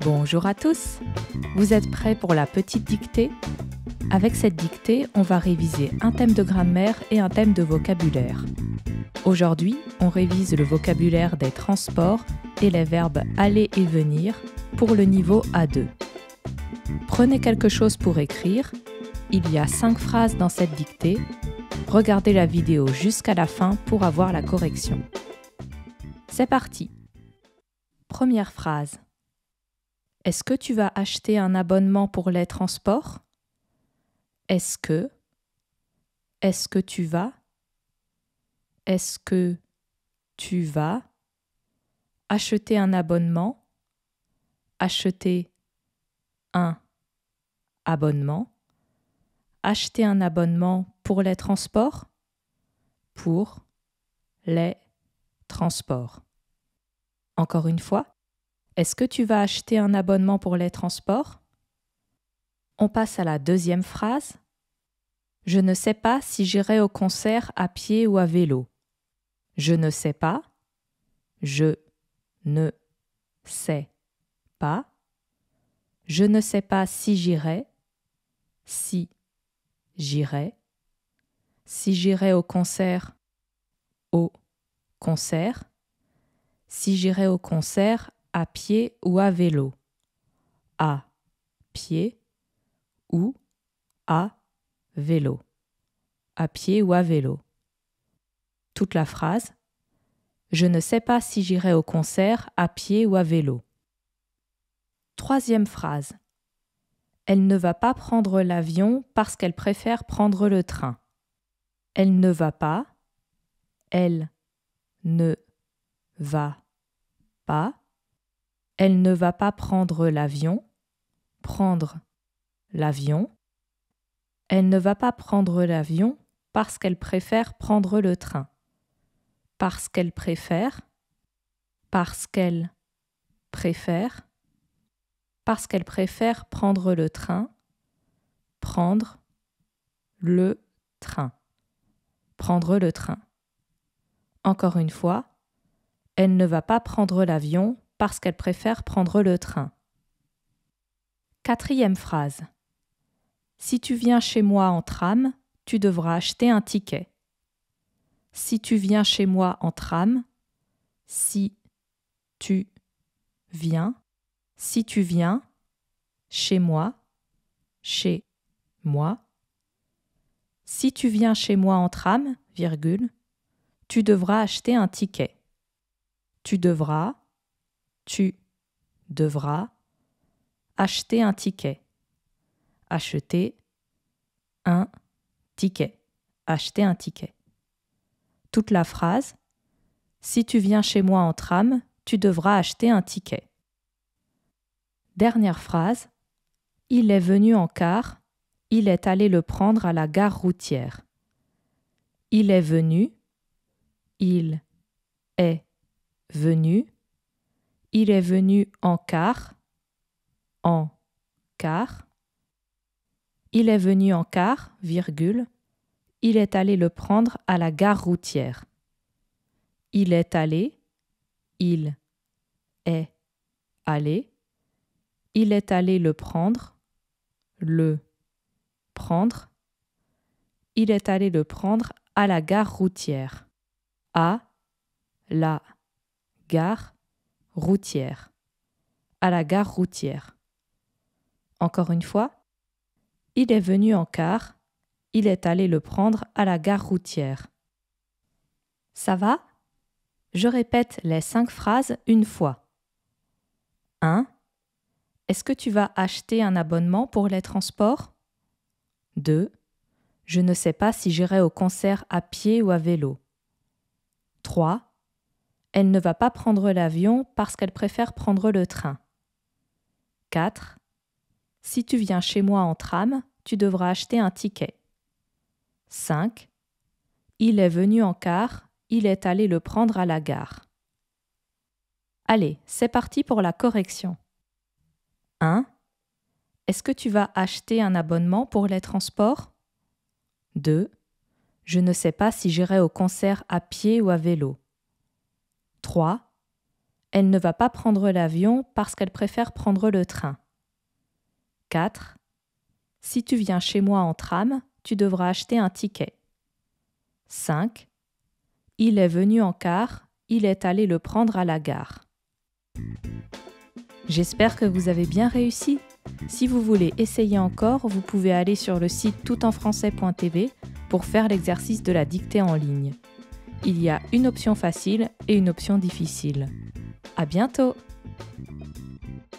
Bonjour à tous. Vous êtes prêts pour la petite dictée Avec cette dictée, on va réviser un thème de grammaire et un thème de vocabulaire. Aujourd'hui, on révise le vocabulaire des transports et les verbes aller et venir pour le niveau A2. Prenez quelque chose pour écrire. Il y a cinq phrases dans cette dictée. Regardez la vidéo jusqu'à la fin pour avoir la correction. C'est parti. Première phrase. Est-ce que tu vas acheter un abonnement pour les transports Est-ce que Est-ce que tu vas Est-ce que tu vas acheter un abonnement Acheter un abonnement Acheter un abonnement pour les transports Pour les transports. Encore une fois, est-ce que tu vas acheter un abonnement pour les transports On passe à la deuxième phrase. Je ne sais pas si j'irai au concert à pied ou à vélo. Je ne sais pas. Je ne sais pas. Je ne sais pas si j'irai. Si j'irai. Si j'irai au concert. Au concert. Si j'irai au concert à pied ou à vélo. À pied ou à vélo. À pied ou à vélo. Toute la phrase. Je ne sais pas si j'irai au concert à pied ou à vélo. Troisième phrase. Elle ne va pas prendre l'avion parce qu'elle préfère prendre le train. Elle ne va pas. Elle ne va pas elle ne va pas prendre l'avion. Prendre l'avion. Elle ne va pas prendre l'avion parce qu'elle préfère prendre le train. Parce qu'elle préfère. Parce qu'elle préfère. Parce qu'elle préfère prendre le train. Prendre le train. Prendre le train. Encore une fois, elle ne va pas prendre l'avion parce qu'elle préfère prendre le train. Quatrième phrase. Si tu viens chez moi en tram, tu devras acheter un ticket. Si tu viens chez moi en tram, si tu viens, si tu viens, chez moi, chez moi. Si tu viens chez moi en tram, virgule, tu devras acheter un ticket. Tu devras tu devras acheter un ticket. Acheter un ticket. Acheter un ticket. Toute la phrase Si tu viens chez moi en tram, tu devras acheter un ticket. Dernière phrase Il est venu en car, il est allé le prendre à la gare routière. Il est venu, il est venu, il est venu en car, en car. Il est venu en car, virgule. Il est allé le prendre à la gare routière. Il est allé, il est allé. Il est allé le prendre, le prendre. Il est allé le prendre à la gare routière. À la gare routière. À la gare routière. Encore une fois, il est venu en car, il est allé le prendre à la gare routière. Ça va Je répète les cinq phrases une fois. 1. Est-ce que tu vas acheter un abonnement pour les transports 2. Je ne sais pas si j'irai au concert à pied ou à vélo. 3. Elle ne va pas prendre l'avion parce qu'elle préfère prendre le train. 4. Si tu viens chez moi en tram, tu devras acheter un ticket. 5. Il est venu en car, il est allé le prendre à la gare. Allez, c'est parti pour la correction. 1. Est-ce que tu vas acheter un abonnement pour les transports 2. Je ne sais pas si j'irai au concert à pied ou à vélo. 3. Elle ne va pas prendre l'avion parce qu'elle préfère prendre le train. 4. Si tu viens chez moi en tram, tu devras acheter un ticket. 5. Il est venu en car, il est allé le prendre à la gare. J'espère que vous avez bien réussi. Si vous voulez essayer encore, vous pouvez aller sur le site toutenfrançais.tv pour faire l'exercice de la dictée en ligne. Il y a une option facile et une option difficile. À bientôt!